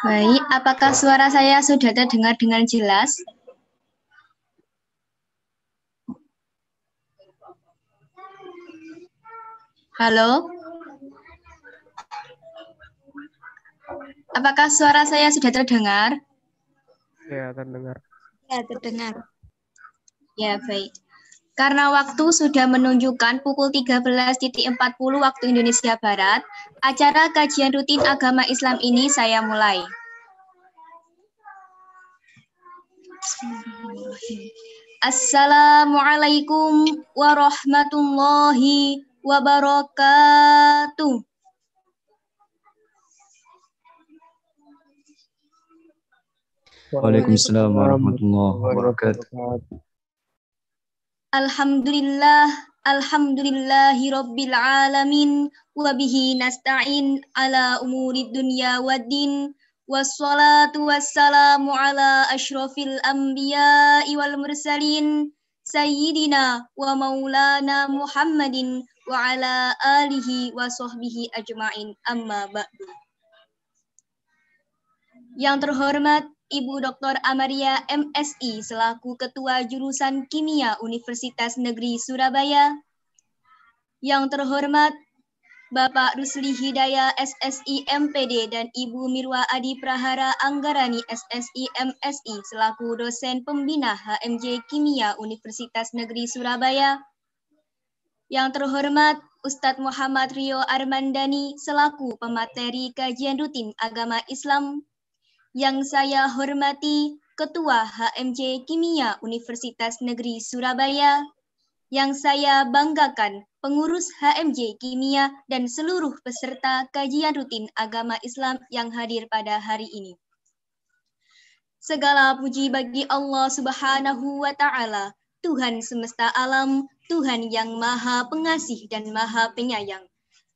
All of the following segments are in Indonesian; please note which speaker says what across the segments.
Speaker 1: Baik, apakah suara saya sudah terdengar dengan jelas? Halo? Apakah suara saya sudah terdengar?
Speaker 2: Ya, terdengar.
Speaker 1: Ya, terdengar. Ya, baik. Karena waktu sudah menunjukkan pukul 13.40 waktu Indonesia Barat, acara kajian rutin agama Islam ini saya mulai. Assalamualaikum warahmatullahi wabarakatuh. Waalaikumsalam warahmatullahi wabarakatuh. Alhamdulillah, alhamdulillahi rabbil alamin, wa nasta'in ala umuri dunya wa din, wassalatu wassalamu ala ashrafil anbiya wal mursalin, sayyidina wa maulana muhammadin wa ala alihi wa sahbihi ajma'in amma ba'du. Yang terhormat Ibu Dr. Amaria MSI selaku Ketua Jurusan Kimia Universitas Negeri Surabaya. Yang terhormat Bapak Rusli Hidayah SSI MPD dan Ibu Mirwa Adi Prahara Anggarani SSI MSI selaku dosen pembina HMJ Kimia Universitas Negeri Surabaya. Yang terhormat Ustadz Muhammad Rio Armandani selaku pemateri kajian rutin agama Islam yang saya hormati Ketua HMJ Kimia Universitas Negeri Surabaya, yang saya banggakan pengurus HMJ Kimia dan seluruh peserta kajian rutin agama Islam yang hadir pada hari ini. Segala puji bagi Allah Subhanahu wa taala, Tuhan semesta alam, Tuhan yang Maha Pengasih dan Maha Penyayang.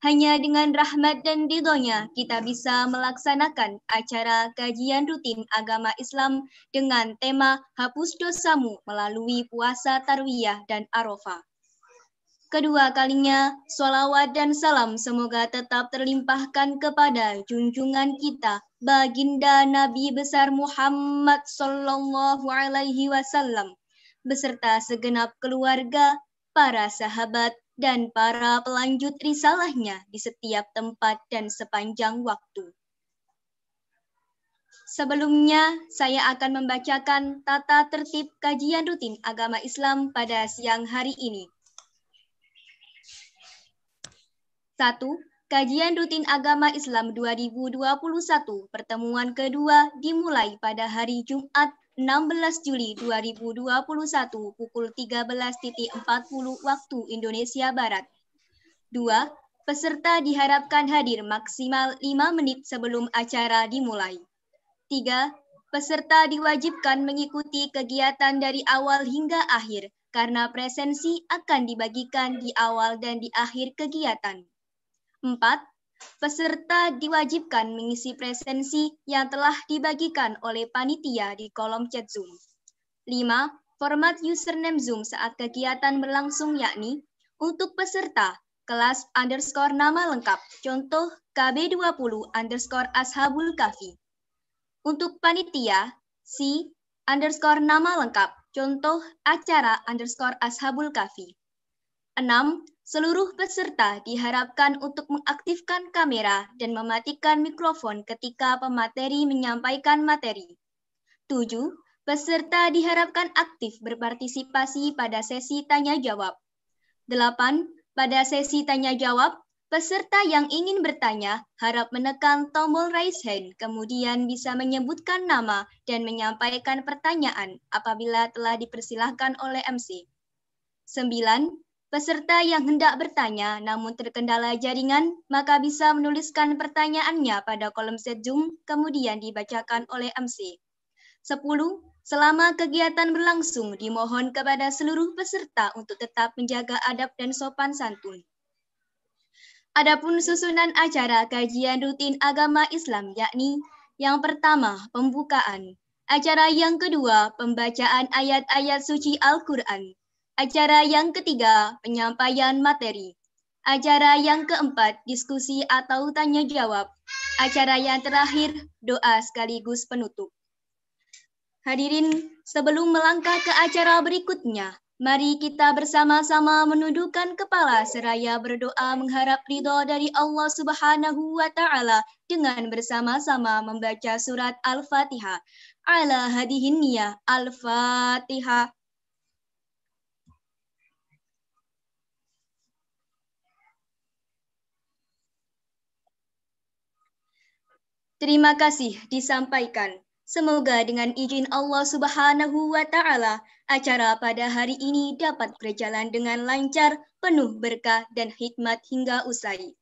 Speaker 1: Hanya dengan rahmat dan ridhonya kita bisa melaksanakan acara kajian rutin agama Islam dengan tema Hapus Dosamu melalui puasa tarwiyah dan arafah. Kedua kalinya, sholawat dan salam semoga tetap terlimpahkan kepada junjungan kita, baginda Nabi besar Muhammad Sallallahu Alaihi Wasallam, beserta segenap keluarga, para sahabat, dan para pelanjut risalahnya di setiap tempat dan sepanjang waktu. Sebelumnya, saya akan membacakan tata tertib kajian rutin agama Islam pada siang hari ini. Satu, Kajian rutin agama Islam 2021 pertemuan kedua dimulai pada hari Jumat 16 Juli 2021 pukul 13.40 waktu Indonesia Barat. 2. Peserta diharapkan hadir maksimal 5 menit sebelum acara dimulai. 3. Peserta diwajibkan mengikuti kegiatan dari awal hingga akhir karena presensi akan dibagikan di awal dan di akhir kegiatan. 4 Peserta diwajibkan mengisi presensi yang telah dibagikan oleh panitia di kolom chat Zoom. 5. Format username Zoom saat kegiatan berlangsung yakni untuk peserta kelas underscore nama lengkap, contoh KB20 underscore Ashabul Kafi. Untuk panitia, C underscore nama lengkap, contoh acara underscore Ashabul Kafi. 6. Seluruh peserta diharapkan untuk mengaktifkan kamera dan mematikan mikrofon ketika pemateri menyampaikan materi. 7. Peserta diharapkan aktif berpartisipasi pada sesi tanya-jawab. 8. Pada sesi tanya-jawab, Peserta yang ingin bertanya harap menekan tombol raise hand, kemudian bisa menyebutkan nama dan menyampaikan pertanyaan apabila telah dipersilahkan oleh MC. 9. Peserta yang hendak bertanya namun terkendala jaringan, maka bisa menuliskan pertanyaannya pada kolom set Zoom, kemudian dibacakan oleh MC. 10. Selama kegiatan berlangsung, dimohon kepada seluruh peserta untuk tetap menjaga adab dan sopan santun. Adapun susunan acara kajian rutin agama Islam yakni yang pertama, pembukaan. Acara yang kedua, pembacaan ayat-ayat suci Al-Quran. Acara yang ketiga, penyampaian materi. Acara yang keempat, diskusi atau tanya jawab. Acara yang terakhir, doa sekaligus penutup. Hadirin, sebelum melangkah ke acara berikutnya, mari kita bersama-sama menundukkan kepala seraya berdoa mengharap ridho dari Allah Subhanahu wa taala dengan bersama-sama membaca surat Al-Fatihah. Ala hadihin niyah Al-Fatihah. Terima kasih disampaikan. Semoga dengan izin Allah Subhanahu wa Ta'ala, acara pada hari ini dapat berjalan dengan lancar, penuh berkah dan hikmat hingga usai.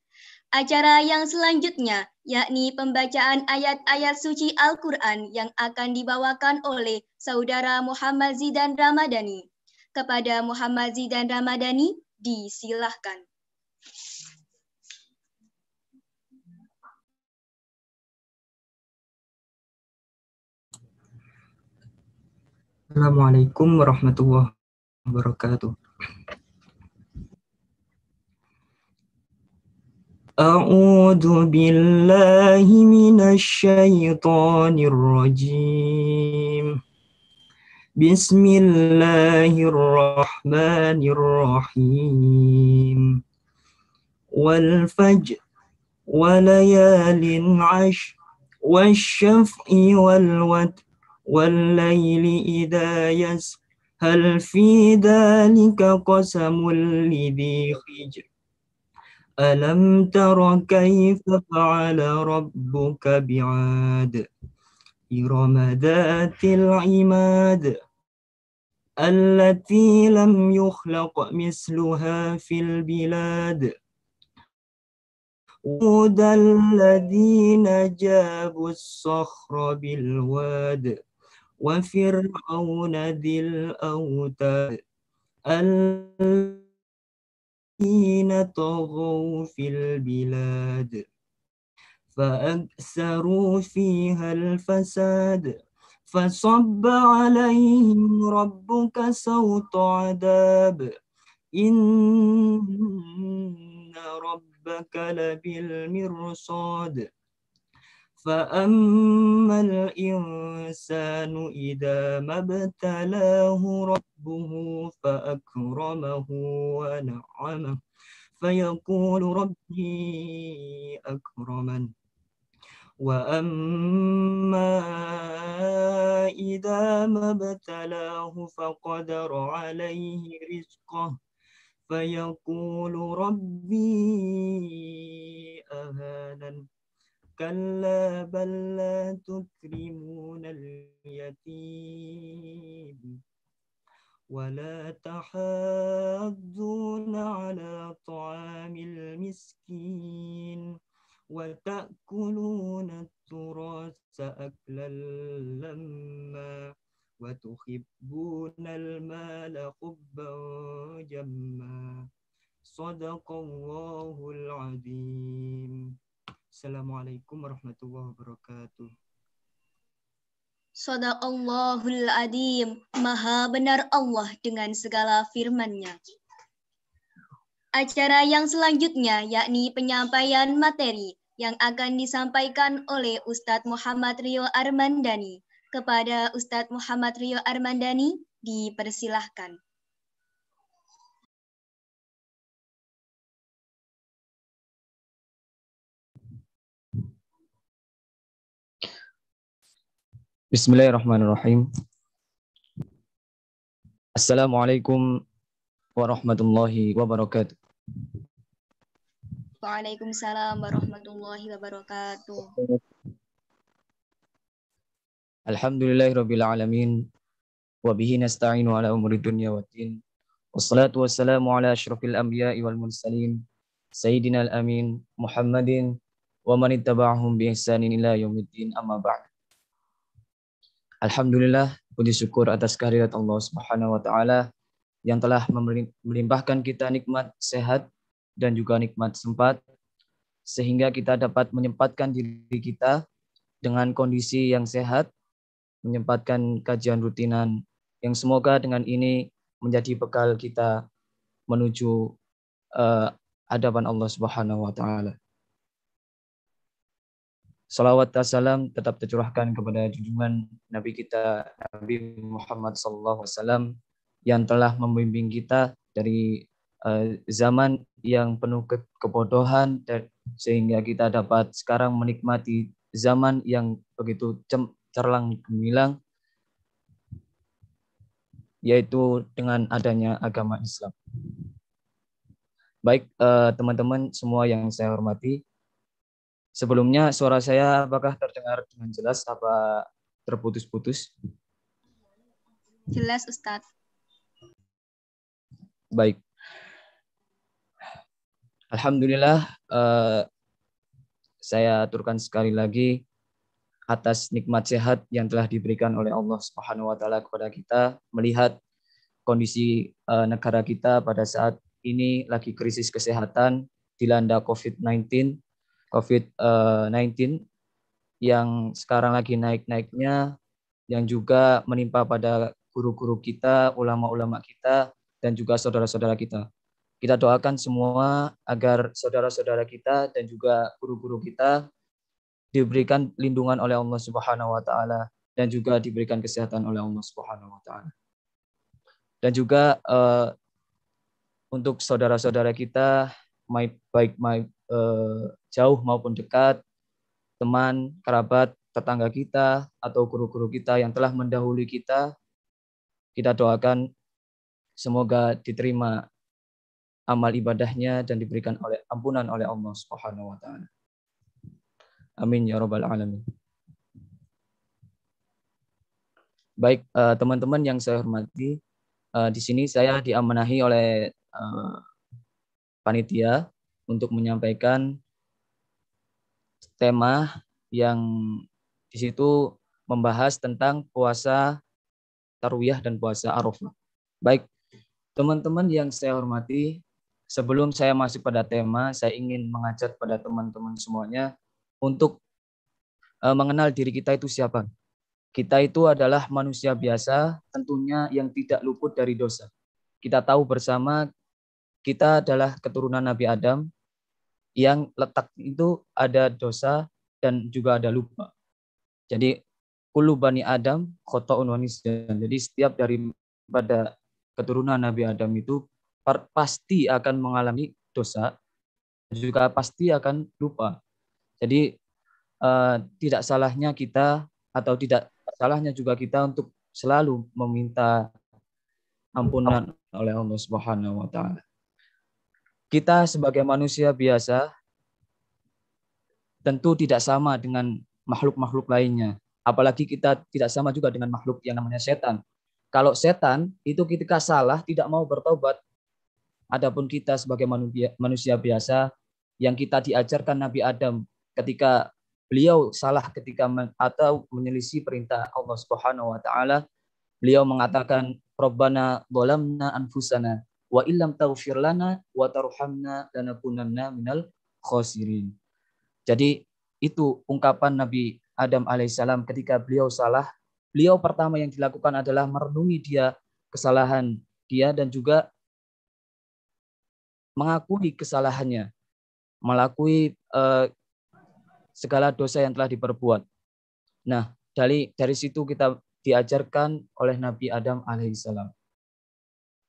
Speaker 1: Acara yang selanjutnya, yakni pembacaan ayat-ayat suci Al-Quran yang akan dibawakan oleh Saudara Muhammad Zidan Ramadhani. Kepada Muhammad Zidan Ramadhani, disilahkan.
Speaker 3: السلام عليكم ورحمة
Speaker 2: الله وبركاته أعوذ بالله من الشيطان الرجيم بسم الله الرحمن الرحيم والفجر وليال عشر والشفع والوتر والليل إذا يسر هل في ذلك قسم لذي خجر ألم تر كيف فعل ربك بعاد إرم ذات العماد التي لم يخلق مثلها في البلاد ود الذين جابوا الصخر بالواد وفرعون ذي الأوتاد الذين طغوا في البلاد فأكثروا فيها الفساد فصب عليهم ربك سوط عذاب إن ربك لبالمرصاد فأما الإنسان إذا ما ابتلاه ربه فأكرمه ونعمه فيقول ربي أكرمن وأما إذا ما ابتلاه فقدر عليه رزقه فيقول ربي أهانن كلا بل لا تكرمون اليتيم ولا تحاضون على طعام المسكين وتأكلون التراث أكلا لما وتحبون المال حبا جما صدق الله العظيم Assalamualaikum warahmatullahi wabarakatuh.
Speaker 1: Allahul adim, maha benar Allah dengan segala firman-Nya. Acara yang selanjutnya yakni penyampaian materi yang akan disampaikan oleh Ustadz Muhammad Rio Armandani. Kepada Ustadz Muhammad Rio Armandani, dipersilahkan.
Speaker 3: Bismillahirrahmanirrahim.
Speaker 4: Assalamualaikum warahmatullahi wabarakatuh.
Speaker 1: Waalaikumsalam warahmatullahi wabarakatuh.
Speaker 4: Alhamdulillahi rabbil alamin wa bihi nasta'inu ala umuri dunya waddin. Wassalatu wassalamu ala asyrafil anbiya'i wal mursalin sayyidina al-amin Muhammadin wa man ittaba'ahum bi ihsanin ila yaumiddin amma ba'd. Alhamdulillah, puji syukur atas kehadirat Allah Subhanahu wa taala yang telah melimpahkan kita nikmat sehat dan juga nikmat sempat sehingga kita dapat menyempatkan diri kita dengan kondisi yang sehat, menyempatkan kajian rutinan yang semoga dengan ini menjadi bekal kita menuju uh, hadapan Allah Subhanahu wa taala. Salawat dan salam tetap tercurahkan kepada junjungan Nabi kita Nabi Muhammad SAW yang telah membimbing kita dari eh, zaman yang penuh kebodohan dan sehingga kita dapat sekarang menikmati zaman yang begitu cerlang gemilang yaitu dengan adanya agama Islam. Baik eh, teman-teman semua yang saya hormati, Sebelumnya suara saya apakah
Speaker 3: terdengar dengan jelas
Speaker 4: apa terputus-putus?
Speaker 1: Jelas Ustadz.
Speaker 4: Baik. Alhamdulillah eh, saya aturkan sekali lagi atas nikmat sehat yang telah diberikan oleh Allah Subhanahu wa taala kepada kita melihat kondisi eh, negara kita pada saat ini lagi krisis kesehatan dilanda COVID-19 COVID-19 eh, yang sekarang lagi naik-naiknya, yang juga menimpa pada guru-guru kita, ulama-ulama kita, dan juga saudara-saudara kita. Kita doakan semua agar saudara-saudara kita dan juga guru-guru kita diberikan lindungan oleh Allah Subhanahu wa taala dan juga diberikan kesehatan oleh Allah Subhanahu wa taala. Dan juga uh, untuk saudara-saudara kita baik baik eh, jauh maupun dekat, teman, kerabat, tetangga kita, atau guru-guru kita yang telah mendahului kita, kita doakan semoga diterima amal ibadahnya dan diberikan oleh ampunan oleh Allah Subhanahu wa taala. Amin ya rabbal alamin. Baik, eh, teman-teman yang saya hormati, eh, di sini saya diamanahi oleh eh, panitia untuk menyampaikan tema yang di situ membahas tentang puasa tarwiyah dan puasa arafah. Baik, teman-teman yang saya hormati, sebelum saya masuk pada tema, saya ingin mengajak pada teman-teman semuanya untuk eh, mengenal diri kita itu siapa. Kita itu adalah manusia biasa, tentunya yang tidak luput dari dosa. Kita tahu bersama kita adalah keturunan Nabi Adam yang letak itu ada dosa dan juga ada lupa. Jadi kulu bani Adam khotoun wanisyan. Jadi setiap dari pada keturunan Nabi Adam itu pasti akan mengalami dosa juga pasti akan lupa. Jadi eh, tidak salahnya kita atau tidak salahnya juga kita untuk selalu meminta ampunan oleh Allah Subhanahu wa taala. Kita sebagai manusia biasa tentu tidak sama dengan makhluk-makhluk lainnya. Apalagi kita tidak sama juga dengan makhluk yang namanya setan. Kalau setan itu ketika salah tidak mau bertobat. Adapun kita sebagai manusia, biasa yang kita diajarkan Nabi Adam ketika beliau salah ketika men, atau menyelisih perintah Allah Subhanahu wa taala, beliau mengatakan Robbana dolamna anfusana wa illam taghfir lana wa tarhamna lanakunanna minal khosirin. Jadi itu ungkapan Nabi Adam alaihissalam ketika beliau salah. Beliau pertama yang dilakukan adalah merenungi dia kesalahan dia dan juga mengakui kesalahannya, melakui eh, segala dosa yang telah diperbuat. Nah, dari dari situ kita diajarkan oleh Nabi Adam alaihissalam.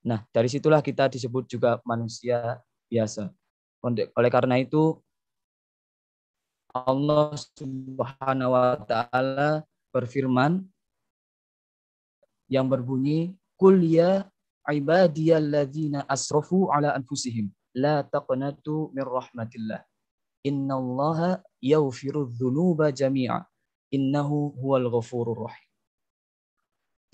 Speaker 4: Nah, dari situlah kita disebut juga manusia biasa. Oleh karena itu, Allah Subhanahu wa taala berfirman yang berbunyi
Speaker 3: kul ya
Speaker 4: ibadiyalladzina asrafu ala anfusihim la taqnatu min rahmatillah innallaha yaghfiru dzunuba jami'a innahu huwal ghafurur rahim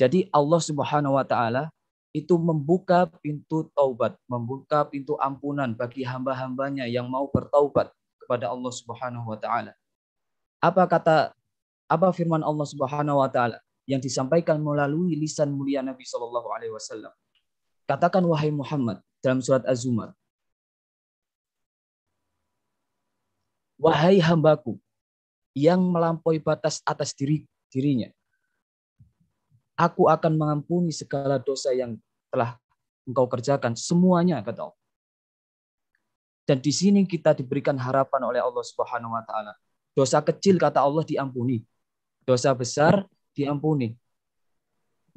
Speaker 4: jadi Allah Subhanahu wa taala itu membuka pintu taubat, membuka pintu ampunan bagi hamba-hambanya yang mau bertaubat kepada Allah Subhanahu wa taala. Apa kata apa firman Allah Subhanahu wa taala yang disampaikan melalui lisan mulia Nabi Shallallahu alaihi wasallam? Katakan wahai Muhammad dalam surat Az-Zumar. Wahai hambaku yang melampaui batas atas diri dirinya Aku akan mengampuni segala dosa yang telah engkau kerjakan semuanya kata Allah. Dan di sini kita diberikan harapan oleh Allah Subhanahu wa taala. Dosa kecil kata Allah diampuni. Dosa besar diampuni.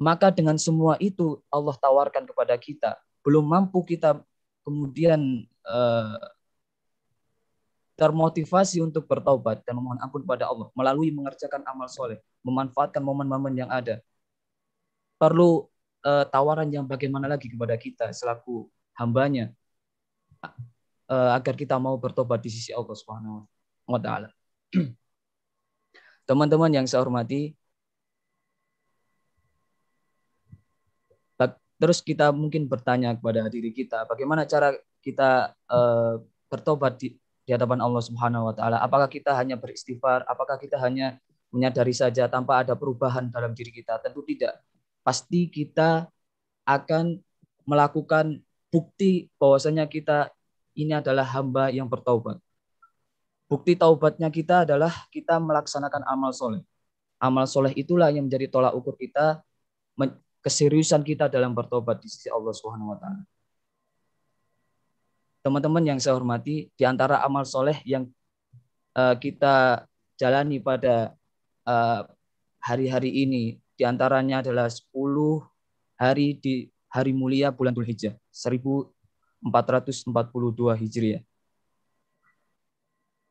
Speaker 4: Maka dengan semua itu Allah tawarkan kepada kita. Belum mampu kita kemudian eh, termotivasi untuk bertaubat dan memohon ampun kepada Allah melalui mengerjakan amal soleh, memanfaatkan momen-momen yang ada, perlu uh, tawaran yang bagaimana lagi kepada kita selaku hambanya uh, agar kita mau bertobat di sisi Allah Subhanahu wa taala. Teman-teman yang saya hormati, terus kita mungkin bertanya kepada diri kita, bagaimana cara kita uh, bertobat di, di hadapan Allah Subhanahu wa taala? Apakah kita hanya beristighfar? Apakah kita hanya menyadari saja tanpa ada perubahan dalam diri kita? Tentu tidak pasti kita akan melakukan bukti bahwasanya kita ini adalah hamba yang bertaubat. Bukti taubatnya kita adalah kita melaksanakan amal soleh. Amal soleh itulah yang menjadi tolak ukur kita, keseriusan kita dalam bertobat di sisi Allah Subhanahu Wa Taala. Teman-teman yang saya hormati, di antara amal soleh yang eh, kita jalani pada eh, hari -hari ini di antaranya adalah 10 hari di hari mulia bulan Dhul Hijjah, 1442 Hijriah.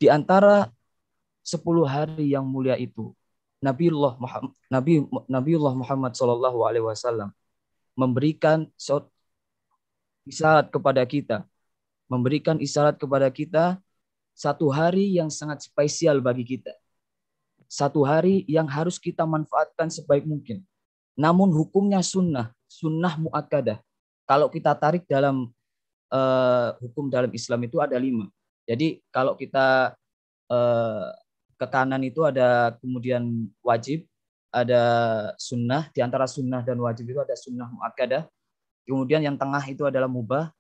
Speaker 4: Di antara 10 hari yang mulia itu, Nabiullah Muhammad, Nabi Nabiullah Muhammad Shallallahu Alaihi Wasallam memberikan isyarat kepada kita, memberikan isyarat kepada kita satu hari yang sangat spesial bagi kita, satu hari yang harus kita manfaatkan sebaik mungkin. Namun hukumnya sunnah, sunnah mu'akadah. Kalau kita tarik dalam uh, hukum dalam Islam itu ada lima. Jadi kalau kita uh, ke kanan itu ada kemudian wajib, ada sunnah. Di antara sunnah dan wajib itu ada sunnah mu'akadah. Kemudian yang tengah itu adalah mubah.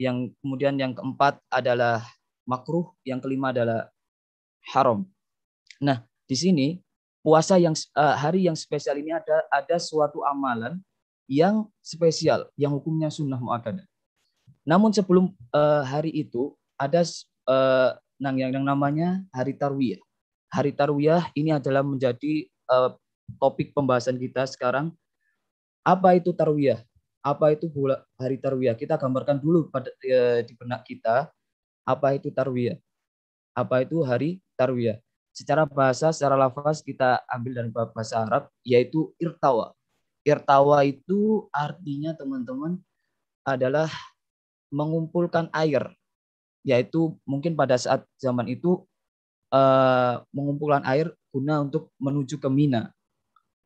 Speaker 4: Yang kemudian yang keempat adalah makruh. Yang kelima adalah haram. Nah, di sini puasa yang uh, hari yang spesial ini ada ada suatu amalan yang spesial yang hukumnya sunnah muakkadah. Namun sebelum uh, hari itu ada uh, yang, yang namanya hari tarwiyah. Hari tarwiyah ini adalah menjadi uh, topik pembahasan kita sekarang. Apa itu tarwiyah? Apa itu hari tarwiyah? Kita gambarkan dulu pada uh, di benak kita apa itu tarwiyah. Apa itu hari tarwiyah? secara bahasa, secara lafaz kita ambil dari bahasa Arab, yaitu irtawa. Irtawa itu artinya teman-teman adalah mengumpulkan air, yaitu mungkin pada saat zaman itu uh, mengumpulkan air guna untuk menuju ke Mina,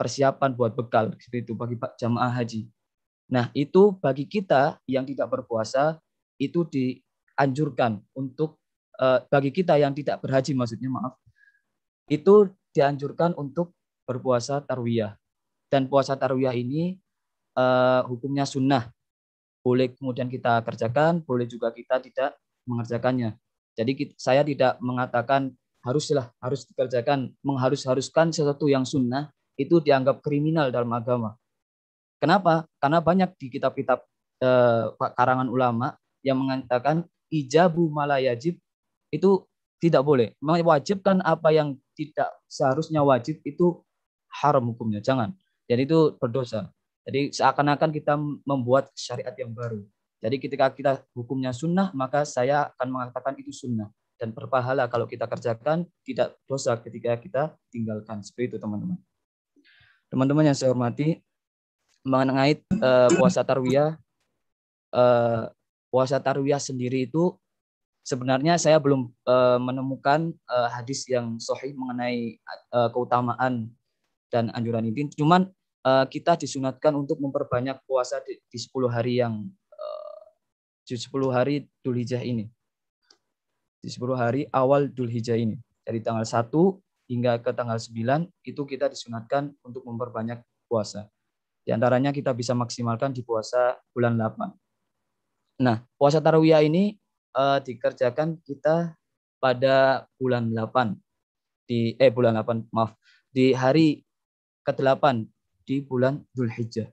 Speaker 4: persiapan buat bekal seperti itu bagi jamaah haji. Nah itu bagi kita yang tidak berpuasa itu dianjurkan untuk uh, bagi kita yang tidak berhaji maksudnya maaf itu dianjurkan untuk berpuasa tarwiyah. Dan puasa tarwiyah ini uh, hukumnya sunnah. Boleh kemudian kita kerjakan, boleh juga kita tidak mengerjakannya. Jadi kita, saya tidak mengatakan haruslah harus dikerjakan, mengharus-haruskan sesuatu yang sunnah itu dianggap kriminal dalam agama. Kenapa? Karena banyak di kitab-kitab uh, karangan ulama yang mengatakan ijabu malayajib itu tidak boleh. Mewajibkan apa yang tidak seharusnya wajib itu haram hukumnya. Jangan. Jadi itu berdosa. Jadi seakan-akan kita membuat syariat yang baru. Jadi ketika kita hukumnya sunnah, maka saya akan mengatakan itu sunnah. Dan berpahala kalau kita kerjakan, tidak dosa ketika kita tinggalkan. Seperti itu teman-teman. Teman-teman yang saya hormati, mengenai uh, puasa tarwiyah, uh, puasa tarwiyah sendiri itu sebenarnya saya belum uh, menemukan uh, hadis yang sahih mengenai uh, keutamaan dan anjuran ini. Cuman uh, kita disunatkan untuk memperbanyak puasa di, di 10 hari yang uh, di 10 hari Dzulhijjah ini. Di 10 hari awal Dzulhijjah ini. Dari tanggal 1 hingga ke tanggal 9 itu kita disunatkan untuk memperbanyak puasa. Di antaranya kita bisa maksimalkan di puasa bulan 8. Nah, puasa tarwiyah ini uh, dikerjakan kita pada bulan 8 di eh bulan 8 maaf di hari ke-8 di bulan Dzulhijjah.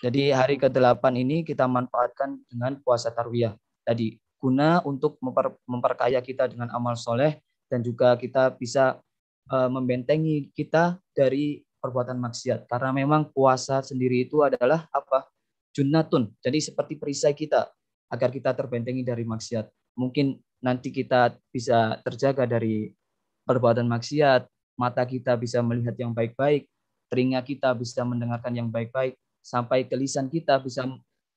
Speaker 4: Jadi hari ke-8 ini kita manfaatkan dengan puasa tarwiyah tadi guna untuk memper, memperkaya kita dengan amal soleh dan juga kita bisa uh, membentengi kita dari perbuatan maksiat karena memang puasa sendiri itu adalah apa junnatun jadi seperti perisai kita agar kita terbentengi dari maksiat. Mungkin nanti kita bisa terjaga dari perbuatan maksiat, mata kita bisa melihat yang baik-baik, telinga kita bisa mendengarkan yang baik-baik, sampai ke kita bisa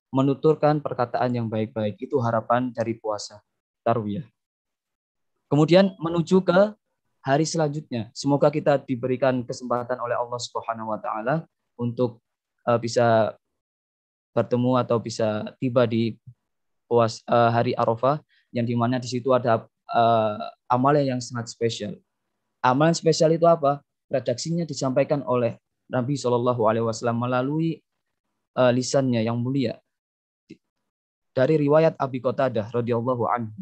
Speaker 4: menuturkan perkataan yang baik-baik. Itu harapan dari puasa tarwiyah. Kemudian menuju ke hari selanjutnya. Semoga kita diberikan kesempatan oleh Allah Subhanahu wa taala untuk uh, bisa bertemu atau bisa tiba di puas uh, hari Arafah yang dimana di situ ada uh, eh, amalan yang sangat spesial. Amalan spesial itu apa? Redaksinya disampaikan oleh Nabi Shallallahu Alaihi Wasallam melalui uh, lisannya yang mulia dari riwayat Abi Qatadah radhiyallahu anhu.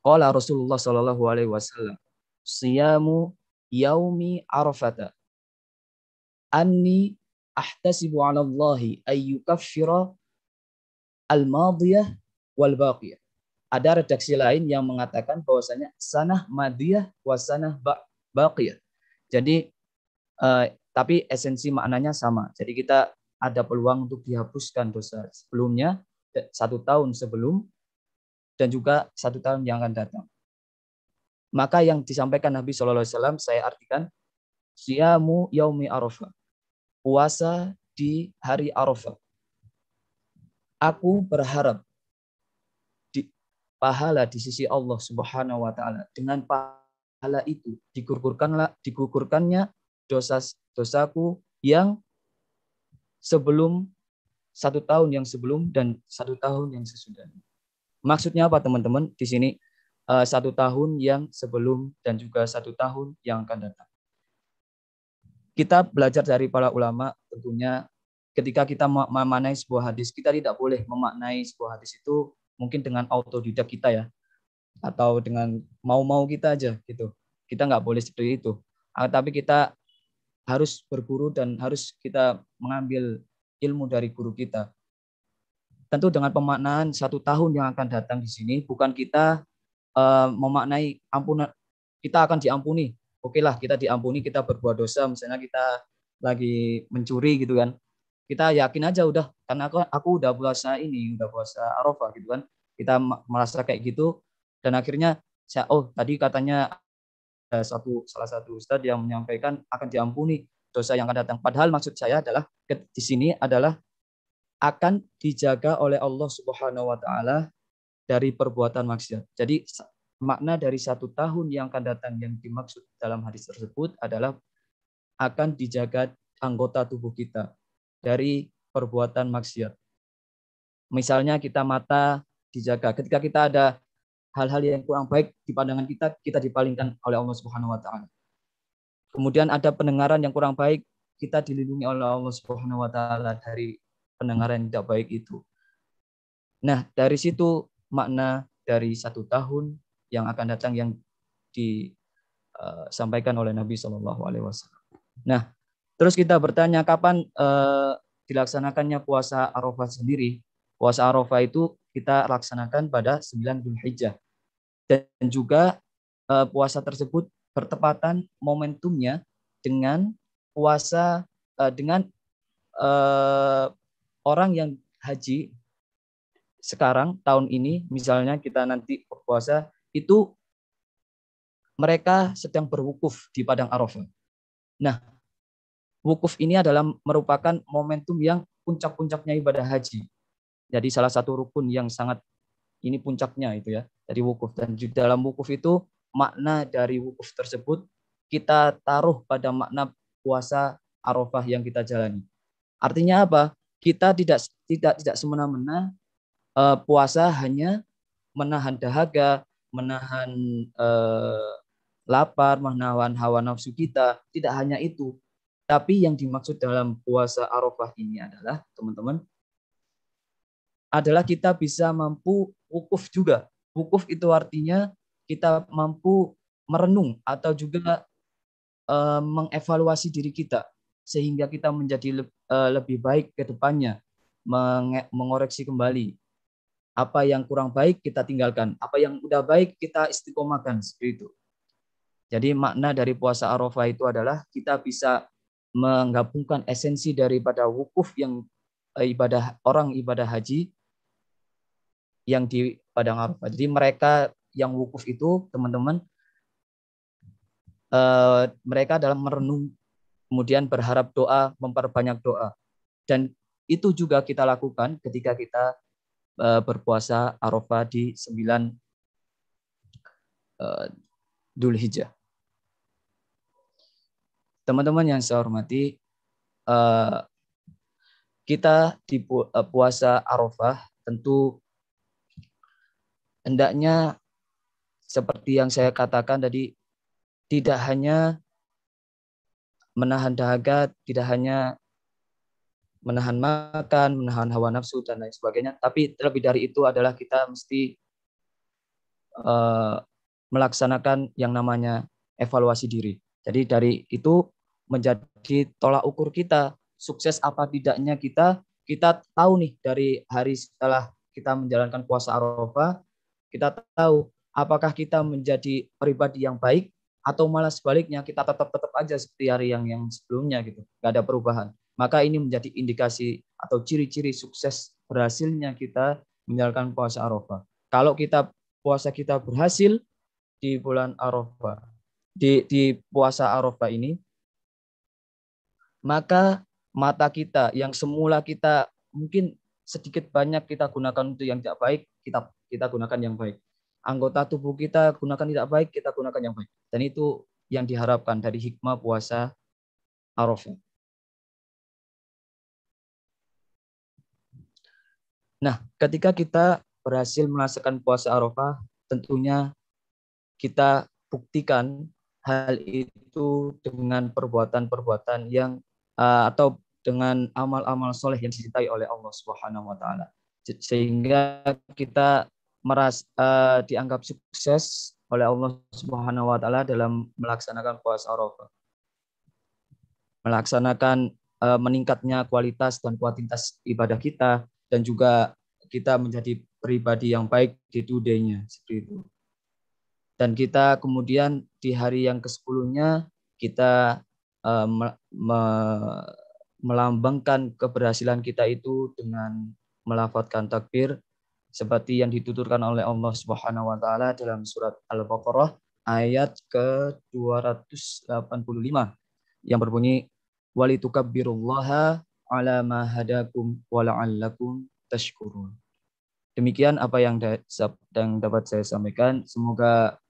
Speaker 4: Qala Rasulullah Shallallahu Alaihi Wasallam, siyamu yaumi arafata anni ahtasibu ala Allahi ayyukaffira al-madiyah wal baqiyah. Ada redaksi lain yang mengatakan bahwasanya sanah madiyah wa sanah baqiyah. Jadi eh, tapi esensi maknanya sama. Jadi kita ada peluang untuk dihapuskan dosa sebelumnya satu tahun sebelum dan juga satu tahun yang akan datang. Maka yang disampaikan Nabi Shallallahu Alaihi Wasallam saya artikan siamu yaumi arafah puasa di hari arafah Aku berharap di pahala di sisi Allah Subhanahu wa taala. Dengan pahala itu digugurkanlah digugurkannya dosa dosaku yang sebelum satu tahun yang sebelum dan satu tahun yang sesudah. Maksudnya apa teman-teman di sini? Eh, satu tahun yang sebelum dan juga satu tahun yang akan datang. Kita belajar dari para ulama tentunya ketika kita memaknai sebuah hadis, kita tidak boleh memaknai sebuah hadis itu mungkin dengan autodidak kita ya, atau dengan mau-mau kita aja gitu. Kita nggak boleh seperti itu. Ah, tapi kita harus berguru dan harus kita mengambil ilmu dari guru kita. Tentu dengan pemaknaan satu tahun yang akan datang di sini, bukan kita uh, memaknai ampunan, kita akan diampuni. Oke lah, kita diampuni, kita berbuat dosa, misalnya kita lagi mencuri gitu kan kita yakin aja udah karena aku aku udah puasa ini udah puasa arafah gitu kan kita merasa kayak gitu dan akhirnya saya oh tadi katanya ada satu salah satu ustadz yang menyampaikan akan diampuni dosa yang akan datang padahal maksud saya adalah di sini adalah akan dijaga oleh Allah Subhanahu wa taala dari perbuatan maksiat. Jadi makna dari satu tahun yang akan datang yang dimaksud dalam hadis tersebut adalah akan dijaga anggota tubuh kita dari perbuatan maksiat. Misalnya kita mata dijaga. Ketika kita ada hal-hal yang kurang baik di pandangan kita, kita dipalingkan oleh Allah Subhanahu wa taala. Kemudian ada pendengaran yang kurang baik, kita dilindungi oleh Allah Subhanahu wa taala dari pendengaran yang tidak baik itu. Nah, dari situ makna dari satu tahun yang akan datang yang disampaikan eh, oleh Nabi Shallallahu Alaihi Wasallam. Nah, Terus kita bertanya kapan uh, dilaksanakannya puasa Arafah sendiri. Puasa Arafah itu kita laksanakan pada 9 Zulhijjah. Dan juga uh, puasa tersebut bertepatan momentumnya dengan puasa uh, dengan uh, orang yang haji sekarang tahun ini misalnya kita nanti berpuasa itu mereka sedang berwukuf di padang Arafah. Nah, wukuf ini adalah merupakan momentum yang puncak-puncaknya ibadah haji. Jadi salah satu rukun yang sangat ini puncaknya itu ya dari wukuf dan di dalam wukuf itu makna dari wukuf tersebut kita taruh pada makna puasa Arafah yang kita jalani. Artinya apa? Kita tidak tidak tidak semena-mena uh, puasa hanya menahan dahaga, menahan uh, lapar, menahan hawa nafsu kita. Tidak hanya itu, tapi yang dimaksud dalam puasa Arafah
Speaker 3: ini adalah,
Speaker 4: teman-teman, adalah kita bisa mampu wukuf juga. Wukuf itu artinya kita mampu merenung atau juga e, mengevaluasi diri kita sehingga kita menjadi le, e, eh, lebih baik ke depannya, menge, mengoreksi kembali apa yang kurang baik kita tinggalkan, apa yang udah baik kita istiqomahkan seperti itu. Jadi makna dari puasa Arafah itu adalah kita bisa menggabungkan esensi daripada wukuf yang eh, ibadah orang ibadah haji yang di Padang Arafah. Jadi mereka yang wukuf itu teman-teman eh, mereka dalam merenung kemudian berharap doa, memperbanyak doa. Dan itu juga kita lakukan ketika kita eh, berpuasa Arafah di sembilan uh, Teman-teman yang saya hormati, eh, kita di eh, puasa Arafah tentu hendaknya seperti yang saya katakan tadi tidak hanya menahan dahaga, tidak hanya menahan makan, menahan hawa nafsu dan lain sebagainya, tapi terlebih dari itu adalah kita mesti eh, melaksanakan yang namanya evaluasi diri. Jadi dari itu menjadi tolak ukur kita sukses apa tidaknya kita kita tahu nih dari hari setelah kita menjalankan puasa Arafah kita tahu apakah kita menjadi pribadi yang baik atau malah sebaliknya kita tetap tetap aja seperti hari yang yang sebelumnya gitu nggak ada perubahan maka ini menjadi indikasi atau ciri-ciri sukses berhasilnya kita menjalankan puasa Arafah kalau kita puasa kita berhasil di bulan Arafah di, di puasa Arafah ini, maka mata kita yang semula kita mungkin sedikit banyak kita gunakan untuk yang tidak baik, kita kita gunakan yang baik. Anggota tubuh kita gunakan tidak baik, kita gunakan yang baik. Dan itu yang diharapkan dari hikmah puasa Arafah. Nah, ketika kita berhasil merasakan puasa Arafah, tentunya kita buktikan hal itu dengan perbuatan-perbuatan yang uh, atau dengan amal-amal soleh yang dicintai oleh Allah Subhanahu wa taala. Sehingga kita meras uh, dianggap sukses oleh Allah Subhanahu wa taala dalam melaksanakan puasa Arafah. Melaksanakan uh, meningkatnya kualitas dan kuantitas ibadah kita dan juga kita menjadi pribadi yang baik di today seperti itu dan kita kemudian di hari yang ke-10-nya kita uh, me me melambangkan keberhasilan kita itu dengan melafatkan takbir seperti yang dituturkan oleh Allah Subhanahu wa taala dalam surat Al-Baqarah ayat ke-285 yang berbunyi walitukabbirullaha ala ma hadakum wa la'allakum tashkurun. Demikian apa yang, yang dapat saya sampaikan. Semoga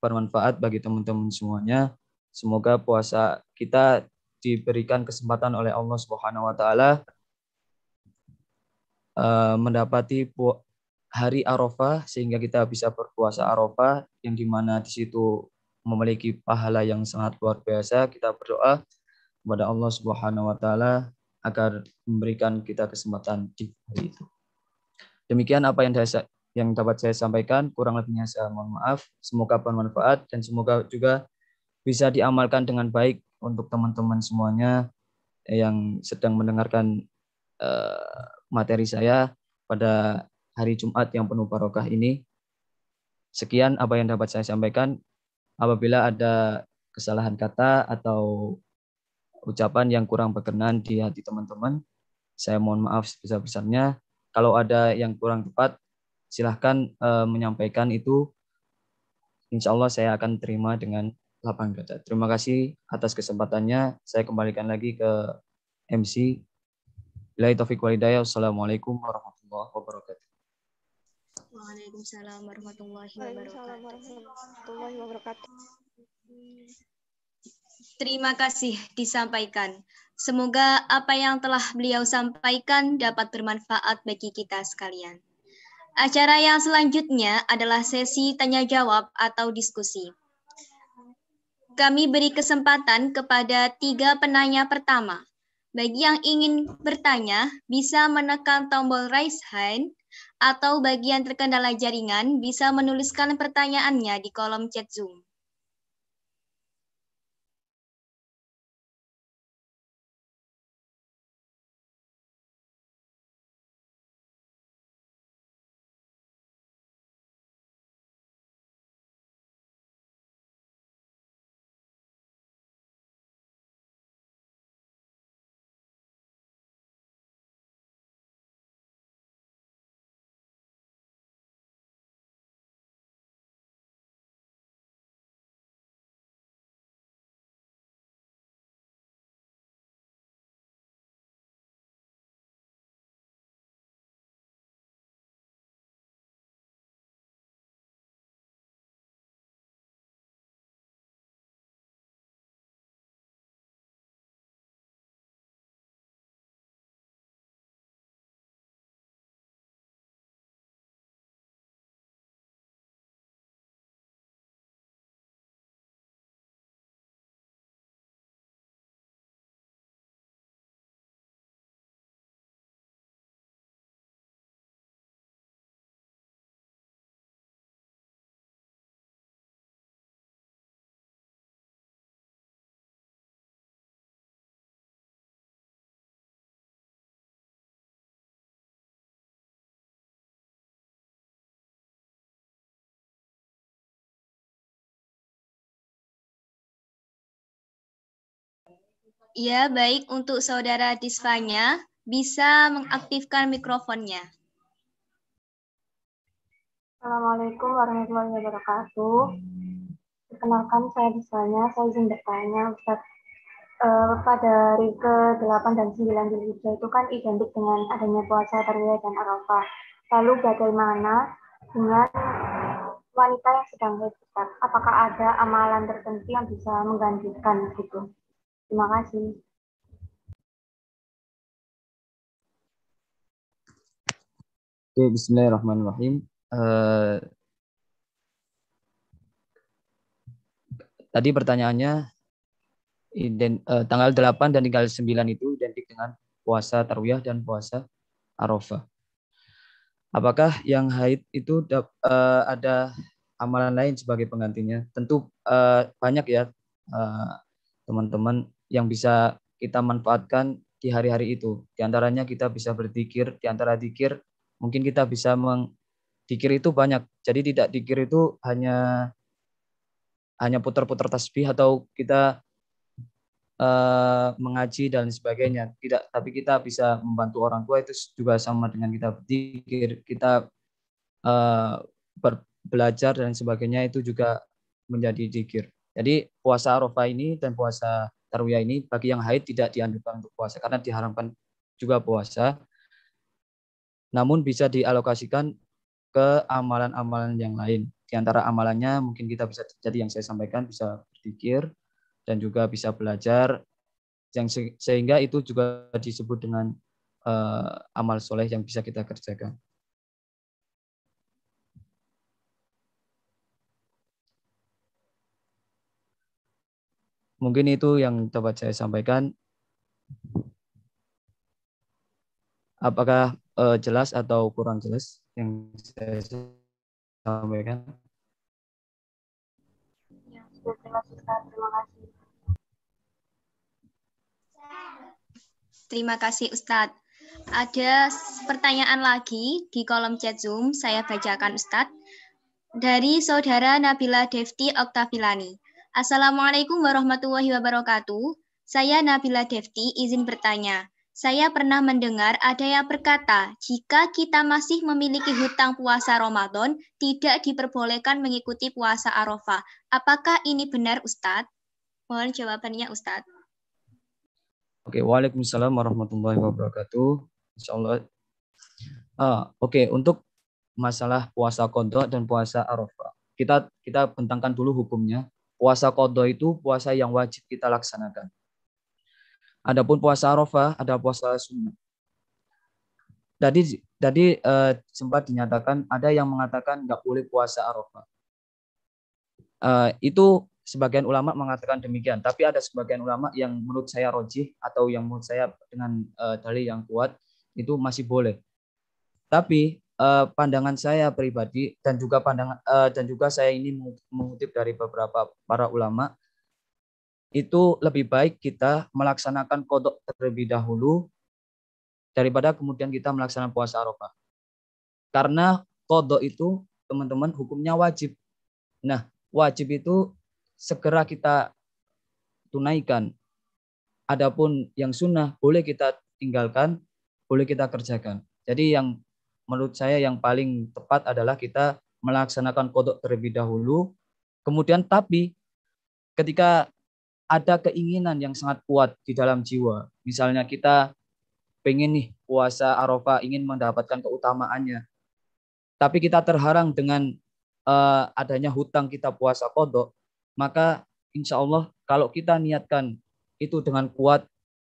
Speaker 4: bermanfaat bagi teman-teman semuanya. Semoga puasa kita diberikan kesempatan oleh Allah Subhanahu wa taala eh, mendapati hari Arafah sehingga kita bisa berpuasa Arafah yang dimana di situ memiliki pahala yang sangat luar biasa. Kita berdoa kepada Allah Subhanahu wa taala agar memberikan kita kesempatan di hari itu. Demikian apa yang saya yang dapat saya sampaikan. Kurang lebihnya saya mohon maaf. Semoga bermanfaat dan semoga juga bisa diamalkan dengan baik untuk teman-teman semuanya yang sedang mendengarkan eh, materi saya pada hari Jumat yang penuh barokah ini. Sekian apa yang dapat saya sampaikan. Apabila ada kesalahan kata atau ucapan yang kurang berkenan di hati teman-teman, saya mohon maaf sebesar-besarnya. Kalau ada yang kurang tepat, silahkan uh, menyampaikan itu. Insya Allah saya akan terima dengan lapang dada. Terima kasih atas kesempatannya. Saya kembalikan lagi ke MC. Bilai Taufiq Walidaya. Wassalamualaikum
Speaker 3: warahmatullahi wabarakatuh.
Speaker 1: Waalaikumsalam warahmatullahi wabarakatuh. Terima kasih disampaikan. Semoga apa yang telah beliau sampaikan dapat bermanfaat bagi kita sekalian. Acara yang selanjutnya adalah sesi tanya jawab atau diskusi. Kami beri kesempatan kepada tiga penanya pertama. Bagi yang ingin bertanya, bisa menekan tombol raise hand atau bagian terkendala jaringan bisa menuliskan pertanyaannya di kolom chat Zoom. Ya, baik. Untuk saudara Disvanya, bisa mengaktifkan mikrofonnya. Assalamualaikum warahmatullahi wabarakatuh. Perkenalkan, saya Disvanya. Saya izin bertanya, Ustaz. Uh, pada hari ke-8 dan 9 Zulhijjah itu kan identik dengan adanya puasa Tarwiyah dan Arafah. Lalu bagaimana dengan
Speaker 2: wanita yang sedang haid? Apakah ada amalan tertentu yang bisa menggantikan
Speaker 3: gitu? Terima kasih. Oke, bismillahirrahmanirrahim. Uh,
Speaker 4: tadi pertanyaannya ident, uh, tanggal 8 dan tanggal 9
Speaker 3: itu identik dengan
Speaker 4: puasa tarwiyah dan puasa arafah. Apakah yang haid itu uh, ada amalan lain sebagai penggantinya? Tentu uh, banyak ya teman-teman uh, teman -teman yang bisa kita manfaatkan di hari-hari itu. Di antaranya kita bisa berzikir, di antara zikir mungkin kita bisa meng dikir itu banyak. Jadi tidak dikir itu hanya hanya putar-putar tasbih atau kita uh, mengaji dan sebagainya. Tidak, tapi kita bisa membantu orang tua itu juga sama dengan kita berzikir, kita uh, ber, belajar dan sebagainya itu juga menjadi zikir. Jadi puasa Arafah ini dan puasa tarwiyah ini bagi yang haid tidak dianjurkan untuk puasa karena diharamkan juga puasa. Namun bisa dialokasikan ke amalan-amalan yang lain. Di antara amalannya mungkin kita bisa jadi yang saya sampaikan bisa berpikir dan juga bisa belajar yang se sehingga itu juga disebut dengan uh, amal soleh yang bisa kita kerjakan. Mungkin itu yang dapat saya sampaikan. Apakah uh, jelas atau kurang jelas yang saya sampaikan? Ya, terima kasih.
Speaker 1: Terima kasih Ustadz. Ada pertanyaan lagi di kolom chat Zoom, saya bacakan Ustadz. Dari Saudara Nabila Devti Oktavilani. Assalamualaikum warahmatullahi wabarakatuh. Saya Nabila Defti, izin bertanya. Saya pernah mendengar ada yang berkata, jika kita masih memiliki hutang puasa Ramadan, tidak diperbolehkan mengikuti puasa Arafah. Apakah ini benar, Ustadz? Mohon jawabannya, Ustadz.
Speaker 4: Oke, Waalaikumsalam warahmatullahi wabarakatuh. Insya Allah. Ah, Oke, untuk masalah puasa kontrak dan puasa Arafah. Kita kita bentangkan dulu hukumnya Puasa kodo itu puasa yang wajib kita laksanakan. Adapun puasa Arafah ada puasa sunnah. Tadi tadi uh, sempat dinyatakan ada yang mengatakan nggak boleh puasa Arafah. Uh, itu sebagian ulama mengatakan demikian, tapi ada sebagian ulama yang menurut saya rojih atau yang menurut saya dengan uh, dalil yang kuat itu masih boleh. Tapi uh, pandangan saya pribadi dan juga pandangan uh, dan juga saya ini mengutip dari beberapa para ulama itu lebih baik kita melaksanakan kodok terlebih dahulu daripada kemudian kita melaksanakan puasa Arafah. Karena kodok itu teman-teman hukumnya wajib. Nah, wajib itu segera kita tunaikan. Adapun yang sunnah boleh kita tinggalkan, boleh kita kerjakan. Jadi yang menurut saya yang paling tepat adalah kita melaksanakan kodok terlebih dahulu. Kemudian tapi ketika ada keinginan yang sangat kuat di dalam jiwa, misalnya kita pengen nih puasa Arafah ingin mendapatkan keutamaannya, tapi kita terharang dengan uh, adanya hutang kita puasa kodok, maka insya Allah kalau kita niatkan itu dengan kuat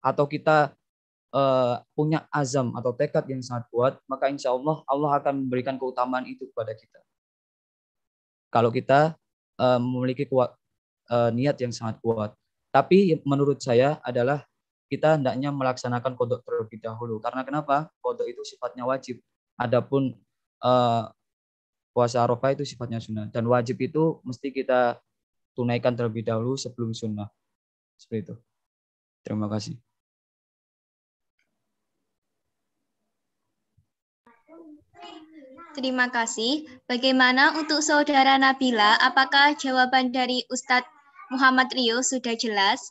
Speaker 4: atau kita Eh, punya azam atau tekad yang sangat kuat, maka insya Allah Allah akan memberikan keutamaan itu kepada kita. Kalau kita uh, memiliki kuat uh, niat yang sangat kuat. Tapi menurut saya adalah kita hendaknya melaksanakan kodok terlebih dahulu. Karena kenapa? Kodok itu sifatnya wajib. Adapun uh, puasa Arafah itu sifatnya sunnah. Dan wajib itu mesti kita tunaikan terlebih dahulu sebelum sunnah. Seperti itu. Terima kasih.
Speaker 1: terima kasih. Bagaimana untuk saudara Nabila? Apakah jawaban dari Ustadz Muhammad Rio sudah jelas?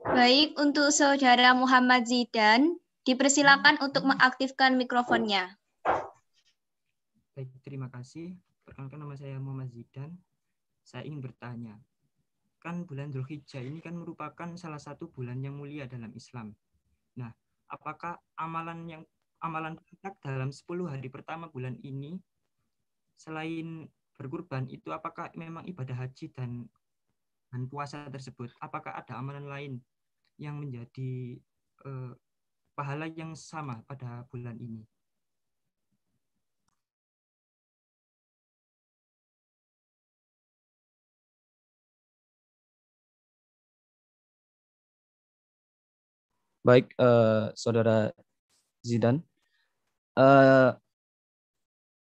Speaker 1: Baik, untuk saudara Muhammad Zidan, dipersilakan untuk mengaktifkan mikrofonnya.
Speaker 2: Baik, terima kasih. Perkenalkan nama saya Muhammad Zidan. Saya ingin bertanya, kan bulan Dzulhijjah ini kan merupakan salah satu bulan yang mulia dalam Islam. Nah, apakah amalan yang amalan puncak dalam 10 hari pertama bulan ini selain berkurban itu apakah memang ibadah haji dan dan puasa tersebut? Apakah ada amalan lain yang menjadi uh, pahala yang sama pada bulan ini?
Speaker 3: Baik, uh, saudara Zidan. Uh,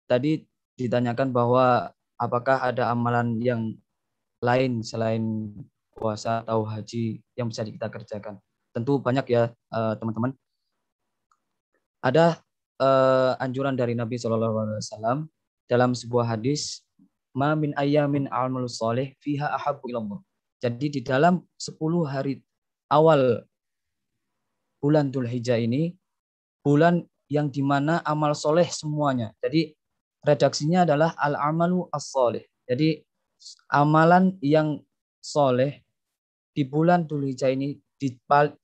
Speaker 4: tadi ditanyakan bahwa apakah ada amalan yang lain selain puasa atau haji yang bisa kita kerjakan? Tentu banyak ya eh, teman-teman. Ada eh, anjuran dari Nabi Shallallahu Alaihi Wasallam dalam sebuah hadis, "Ma min ayamin al soleh fiha ahabu Jadi di dalam 10 hari awal bulan Dhul Hijjah ini, bulan yang dimana amal soleh semuanya. Jadi redaksinya adalah al-amalu as-soleh. Jadi amalan yang soleh di bulan Dzulhijjah ini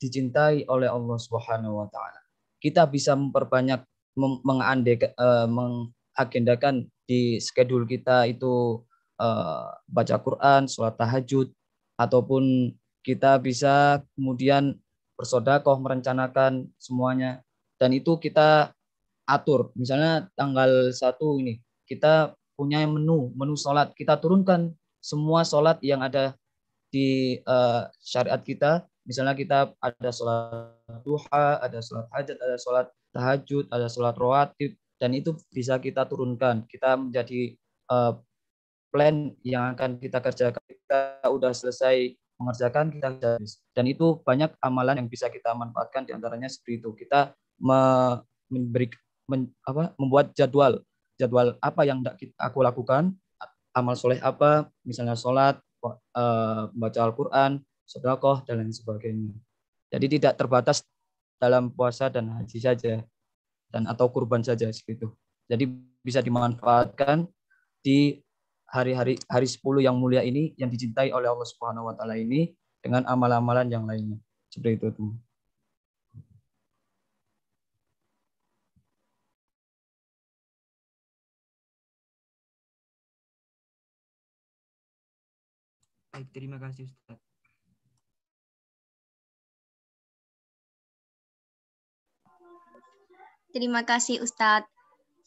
Speaker 4: dicintai oleh Allah Subhanahu wa taala. Kita bisa memperbanyak eh, mengagendakan di schedule kita itu eh, baca Quran, sholat tahajud ataupun kita bisa kemudian bersodakoh merencanakan semuanya dan itu kita atur. Misalnya tanggal satu ini kita punya menu menu sholat kita turunkan semua sholat yang ada di uh, syariat kita misalnya kita ada sholat duha ada sholat hajat ada sholat tahajud ada sholat rawatib dan itu bisa kita turunkan kita menjadi uh, plan yang akan kita kerjakan kita udah selesai mengerjakan kita habis. dan itu banyak amalan yang bisa kita manfaatkan diantaranya seperti itu kita memberi men, apa, membuat jadwal jadwal apa yang aku lakukan, amal soleh apa, misalnya sholat, eh, baca Al-Quran, sedekah dan lain sebagainya. Jadi tidak terbatas dalam puasa dan haji saja dan atau kurban saja segitu. Jadi bisa dimanfaatkan di hari-hari hari 10 yang mulia ini yang dicintai oleh Allah swt ini dengan amal amalan yang lainnya. Seperti itu, teman.
Speaker 3: Baik, terima kasih Ustaz.
Speaker 1: Terima kasih Ustadz.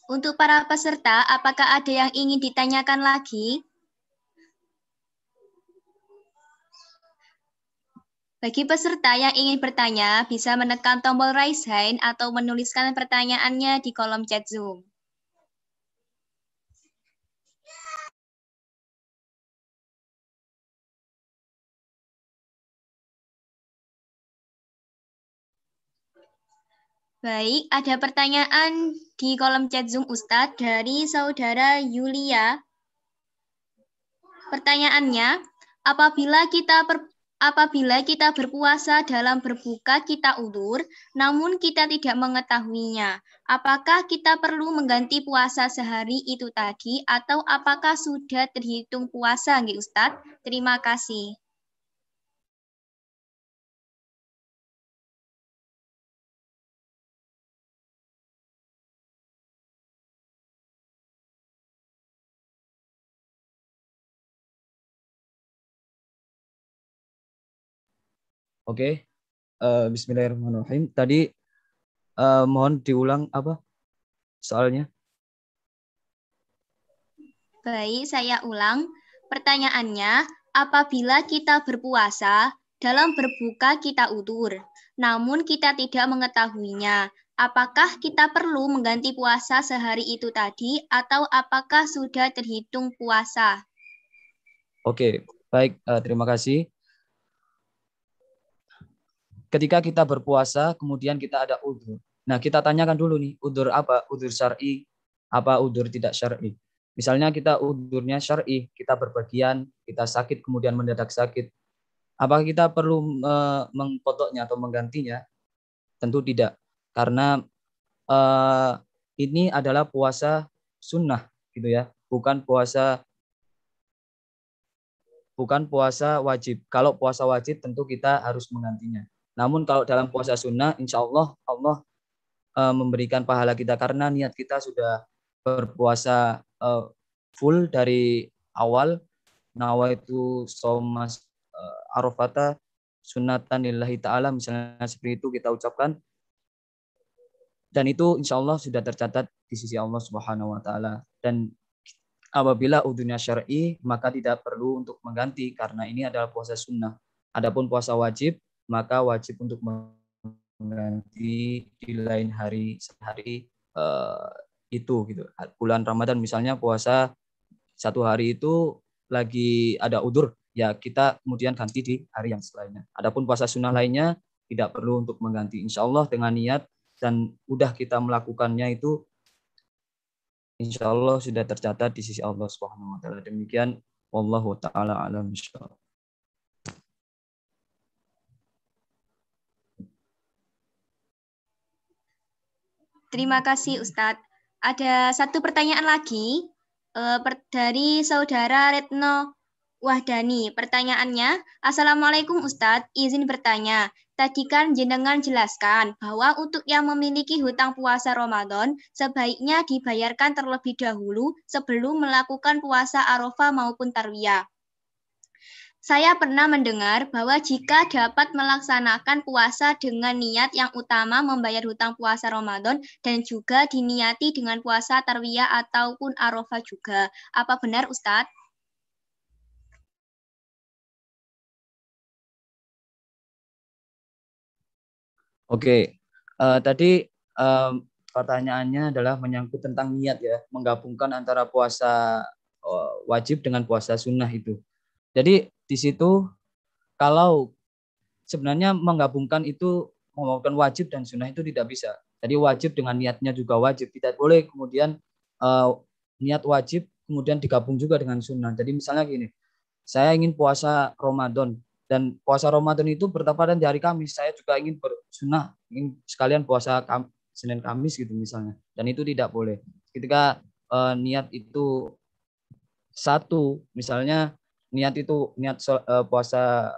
Speaker 1: Untuk para peserta, apakah ada yang ingin ditanyakan lagi? Bagi peserta yang ingin bertanya, bisa menekan tombol raise hand atau menuliskan pertanyaannya di kolom chat Zoom. Baik, ada pertanyaan di kolom chat Zoom Ustadz dari saudara Yulia. Pertanyaannya, apabila kita per, apabila kita berpuasa dalam berbuka kita udur, namun kita tidak mengetahuinya, apakah kita perlu mengganti puasa sehari itu tadi atau apakah sudah terhitung puasa, nggih Ustadz? Terima kasih.
Speaker 3: Oke. Okay. Uh,
Speaker 4: eh, Bismillahirrahmanirrahim. Tadi uh, mohon diulang apa soalnya?
Speaker 1: Baik, saya ulang. Pertanyaannya, apabila kita berpuasa, dalam berbuka kita utur, namun kita tidak mengetahuinya. Apakah kita perlu mengganti puasa sehari itu tadi atau apakah sudah terhitung puasa?
Speaker 4: Oke, baik. Uh, terima kasih ketika kita berpuasa kemudian kita ada udur. Nah, kita tanyakan dulu nih, udur apa? Udur syar'i, apa udur tidak syar'i? Misalnya kita udurnya syar'i, kita berbagian kita sakit kemudian mendadak sakit. apa kita perlu e, mengkotoknya atau menggantinya? Tentu tidak, karena e, ini adalah puasa sunnah, gitu ya, bukan puasa bukan puasa wajib. Kalau puasa wajib tentu kita harus menggantinya. Namun kalau dalam puasa sunnah, insya Allah Allah e, uh, memberikan pahala kita karena niat kita sudah berpuasa uh, full dari awal. nawa itu somas uh, e, arafata sunatan lillahi ta'ala misalnya seperti itu kita ucapkan dan itu insya Allah sudah tercatat di sisi Allah Subhanahu wa taala dan apabila udunya syar'i maka tidak perlu untuk mengganti karena ini adalah puasa sunnah adapun puasa wajib maka wajib untuk mengganti di lain hari sehari uh, itu gitu. Bulan Ramadan misalnya puasa satu hari itu lagi ada udur ya kita kemudian ganti di hari yang selainnya. Adapun puasa sunnah lainnya tidak perlu untuk mengganti. Insya Allah dengan niat dan udah kita melakukannya itu insya Allah sudah tercatat di sisi Allah Subhanahu wa taala. Demikian wallahu taala
Speaker 3: alam insyaallah.
Speaker 1: Terima hmm. kasih Ustadz. Ada satu pertanyaan lagi eh, dari saudara Retno Wahdani. Pertanyaannya, Assalamualaikum Ustadz, izin bertanya. Tadi kan jenengan jelaskan bahwa untuk yang memiliki hutang puasa Ramadan, sebaiknya dibayarkan terlebih dahulu sebelum melakukan puasa Arafah maupun Tarwiyah. Saya pernah mendengar bahwa jika dapat melaksanakan puasa dengan niat yang utama membayar hutang puasa Ramadan dan juga diniati dengan puasa tarwiyah ataupun arafah juga. Apa benar Ustadz?
Speaker 3: Oke, uh, tadi um, pertanyaannya adalah menyangkut tentang
Speaker 4: niat ya, menggabungkan antara puasa uh, wajib dengan puasa sunnah itu. Jadi di situ kalau sebenarnya menggabungkan itu menggabungkan wajib dan sunnah itu tidak bisa. Jadi wajib dengan niatnya juga wajib. Tidak boleh kemudian uh, niat wajib kemudian digabung juga dengan sunnah. Jadi misalnya gini, saya ingin puasa Ramadan dan puasa Ramadan itu bertepatan di hari Kamis. Saya juga ingin bersunnah, ingin sekalian puasa Kam Senin Kamis gitu misalnya. Dan itu tidak boleh. Ketika uh, niat itu satu, misalnya niat itu niat uh, puasa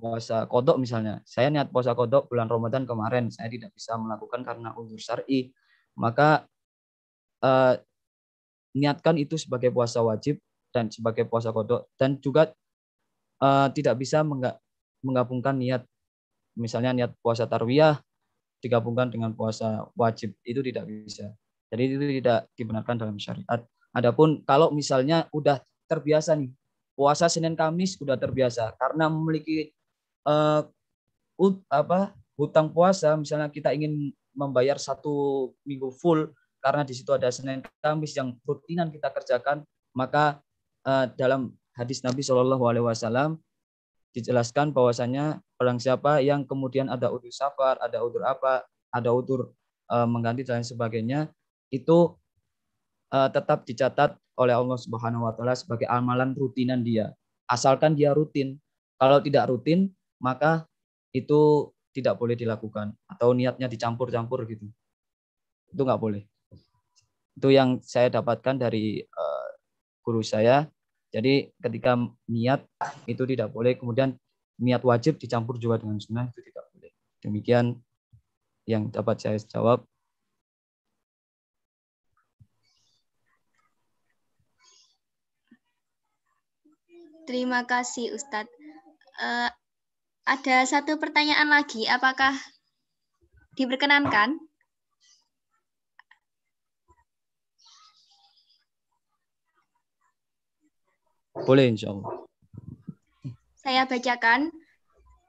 Speaker 4: puasa kodok misalnya saya niat puasa kodok bulan Ramadan kemarin saya tidak bisa melakukan karena uzur syari maka uh, niatkan itu sebagai puasa wajib dan sebagai puasa kodok dan juga uh, tidak bisa menggabungkan niat misalnya niat puasa tarwiyah digabungkan dengan puasa wajib itu tidak bisa jadi itu tidak dibenarkan dalam syariat adapun kalau misalnya udah terbiasa nih puasa Senin Kamis sudah terbiasa karena memiliki uh, ut, apa hutang puasa misalnya kita ingin membayar satu minggu full karena di situ ada Senin Kamis yang rutinan kita kerjakan maka uh, dalam hadis Nabi Shallallahu Alaihi Wasallam dijelaskan bahwasanya orang siapa yang kemudian ada udur safar ada udur apa ada udur uh, mengganti dan sebagainya itu uh, tetap dicatat oleh Allah Subhanahu wa taala sebagai amalan rutinan dia. Asalkan dia rutin. Kalau tidak rutin, maka itu tidak boleh dilakukan atau niatnya dicampur-campur gitu. Itu enggak boleh. Itu yang saya dapatkan dari eh, guru saya. Jadi ketika niat itu tidak boleh, kemudian niat wajib dicampur juga dengan sunnah itu tidak boleh. Demikian yang dapat saya jawab.
Speaker 1: Terima kasih Ustadz. Uh, ada satu pertanyaan lagi, apakah diperkenankan?
Speaker 4: Boleh insya Allah.
Speaker 1: Saya bacakan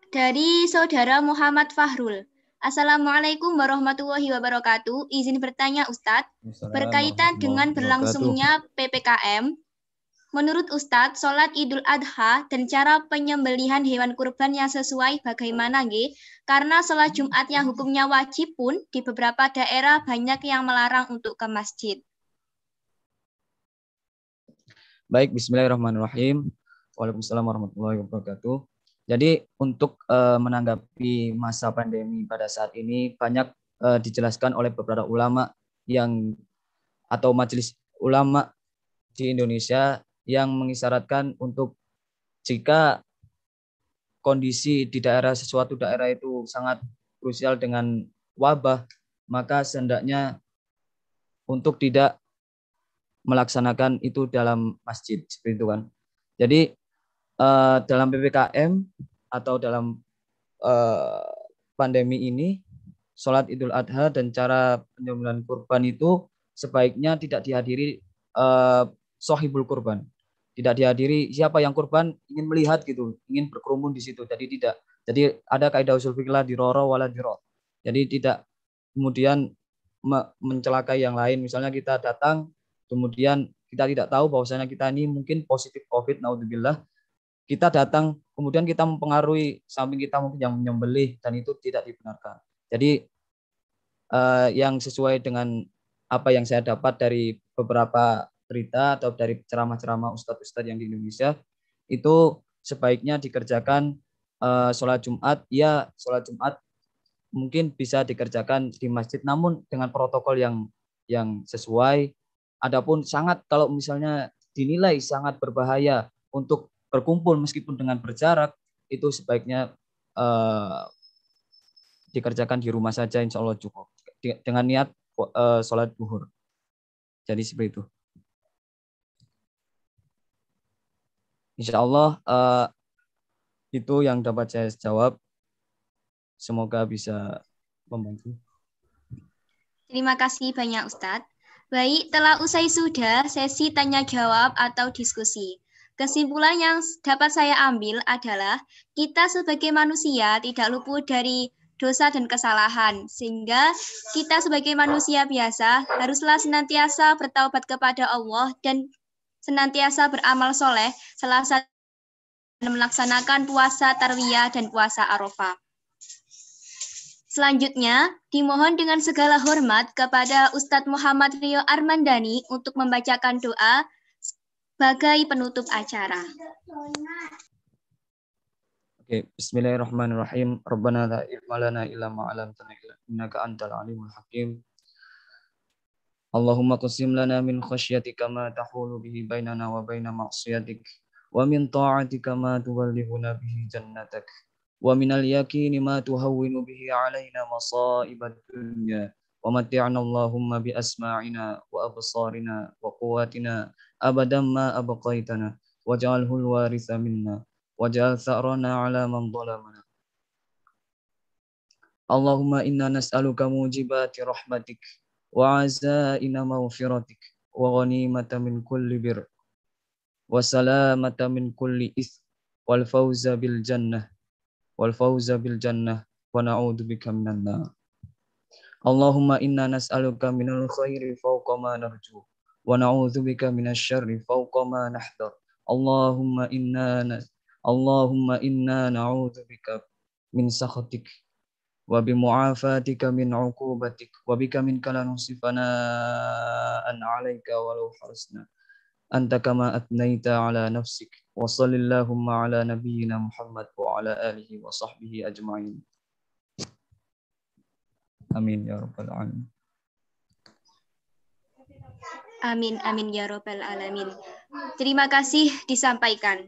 Speaker 1: dari saudara Muhammad Fahrul. Assalamualaikum warahmatullahi wabarakatuh. Izin bertanya Ustadz, berkaitan dengan berlangsungnya PPKM, Menurut Ustadz, sholat Idul Adha dan cara penyembelihan hewan kurban yang sesuai bagaimana g? Karena sholat Jumat yang hukumnya wajib pun di beberapa daerah banyak yang melarang untuk ke masjid.
Speaker 4: Baik, bismillahirrahmanirrahim. Waalaikumsalam warahmatullahi wabarakatuh. Jadi untuk uh, menanggapi masa pandemi pada saat ini banyak uh, dijelaskan oleh beberapa ulama yang atau majelis ulama di Indonesia yang mengisyaratkan untuk jika kondisi di daerah sesuatu daerah itu sangat krusial dengan wabah, maka sendaknya untuk tidak melaksanakan itu dalam masjid seperti itu kan. Jadi uh, dalam ppkm atau dalam uh, pandemi ini sholat idul adha dan cara penyembelihan kurban itu sebaiknya tidak dihadiri uh, sohibul kurban. Tidak dihadiri siapa yang kurban ingin melihat gitu, ingin berkerumun di situ. Jadi tidak. Jadi ada kaidah usul fikih di roro wala dirot. Jadi tidak kemudian mencelakai yang lain. Misalnya kita datang kemudian kita tidak tahu bahwasanya kita ini mungkin positif COVID, naudzubillah. Kita datang, kemudian kita mempengaruhi samping kita mungkin yang menyembelih dan itu tidak dibenarkan. Jadi eh, yang sesuai dengan apa yang saya dapat dari beberapa berita atau dari ceramah-ceramah ustadz-ustadz yang di Indonesia itu sebaiknya dikerjakan uh, sholat Jumat ya sholat Jumat mungkin bisa dikerjakan di masjid namun dengan protokol yang yang sesuai adapun sangat kalau misalnya dinilai sangat berbahaya untuk berkumpul meskipun dengan berjarak itu sebaiknya uh, dikerjakan di rumah saja insya Allah cukup dengan niat uh, sholat duhur jadi seperti itu Insya Allah uh, eh, itu yang dapat saya jawab. Semoga
Speaker 3: bisa membantu.
Speaker 1: Terima kasih banyak Ustadz. Baik, telah usai sudah sesi tanya jawab atau diskusi. Kesimpulan yang dapat saya ambil adalah kita sebagai manusia tidak luput dari dosa dan kesalahan, sehingga kita sebagai manusia biasa haruslah senantiasa bertaubat kepada Allah dan senantiasa beramal soleh, selasa dan melaksanakan puasa tarwiyah dan puasa arafah. Selanjutnya, dimohon dengan segala hormat kepada Ustadz Muhammad Rio Armandani untuk membacakan doa sebagai penutup acara.
Speaker 4: Oke, bismillahirrahmanirrahim. Rabbana la ilma lana illa ma 'allamtana innaka alimul hakim. Allahumma qasim lana min khasyatika ma tahulu bihi bainana wa baina ma'siyatik wa min ta'atika ma tuballighuna bihi jannatak wa min al-yaqini ma tuhawwinu bihi alaina masaibad dunya wa mati'na Allahumma bi asma'ina wa absarina wa quwwatina abadan ma abqaitana waj'alhu al-waritha minna waj'al tha'rana 'ala man zalamana Allahumma inna nas'aluka mujibati rahmatik وعزائم مغفرتك وغنيمة من كل بر وسلامة من كل إثم والفوز بالجنة والفوز بالجنة ونعوذ بك من النار اللهم إنا نسألك من الخير فوق ما نرجو ونعوذ بك من الشر فوق ما نحذر اللهم إنا ن... اللهم إنا نعوذ بك من سخطك وبمعافاتك من عقوبتك وبك منك لنحصي ثناء عليك ولو حرصنا أنت كما أثنيت على نفسك وصل اللهم على نبينا محمد وعلى آله وصحبه أجمعين آمين يا رب العالمين
Speaker 1: Amin, amin ya robbal alamin. Terima kasih disampaikan.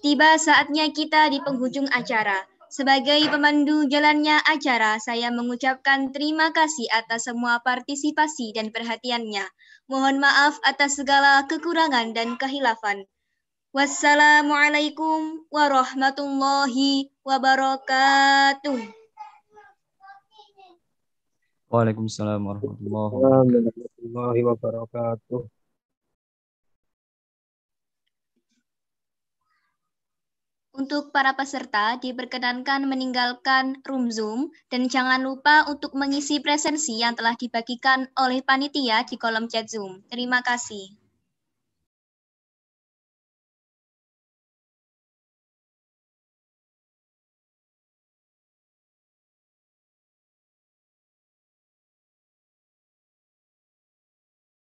Speaker 1: Tiba saatnya kita di penghujung acara. Sebagai pemandu jalannya acara, saya mengucapkan terima kasih atas semua partisipasi dan perhatiannya. Mohon maaf atas segala kekurangan dan kehilafan. Wassalamualaikum warahmatullahi wabarakatuh.
Speaker 4: Waalaikumsalam warahmatullahi
Speaker 3: wabarakatuh.
Speaker 1: Untuk para peserta, diperkenankan meninggalkan room Zoom dan jangan lupa untuk mengisi presensi yang telah dibagikan oleh panitia di kolom chat Zoom. Terima kasih.